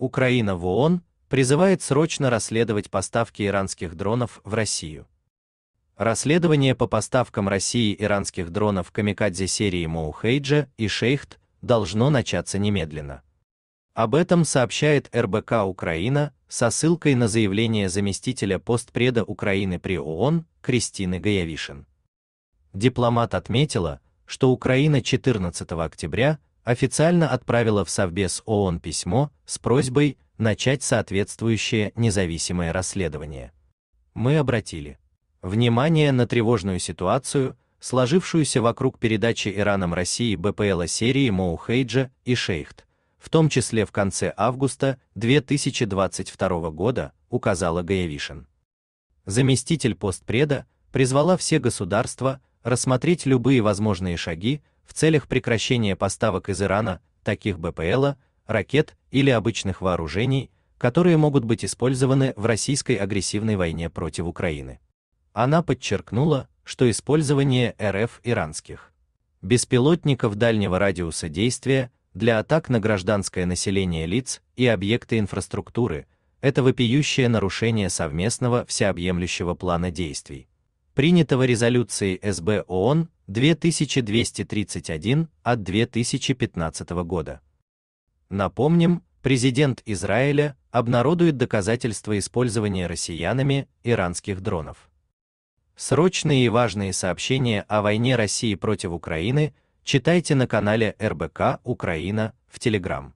Украина в ООН призывает срочно расследовать поставки иранских дронов в Россию. Расследование по поставкам России иранских дронов камикадзе серии Моухейджа и Шейхт должно начаться немедленно. Об этом сообщает РБК Украина со ссылкой на заявление заместителя постпреда Украины при ООН Кристины Гаявишин. Дипломат отметила, что Украина 14 октября официально отправила в Совбез ООН письмо с просьбой начать соответствующее независимое расследование. Мы обратили внимание на тревожную ситуацию, сложившуюся вокруг передачи Ираном России БПЛа серии Моухейджа и Шейхт, в том числе в конце августа 2022 года, указала Гаявишин. Заместитель постпреда призвала все государства рассмотреть любые возможные шаги, в целях прекращения поставок из Ирана таких БПЛа, ракет или обычных вооружений, которые могут быть использованы в российской агрессивной войне против Украины. Она подчеркнула, что использование РФ иранских беспилотников дальнего радиуса действия для атак на гражданское население лиц и объекты инфраструктуры – это вопиющее нарушение совместного всеобъемлющего плана действий принятого резолюцией СБ ООН 2231 от 2015 года. Напомним, президент Израиля обнародует доказательства использования россиянами иранских дронов. Срочные и важные сообщения о войне России против Украины читайте на канале РБК Украина в Телеграм.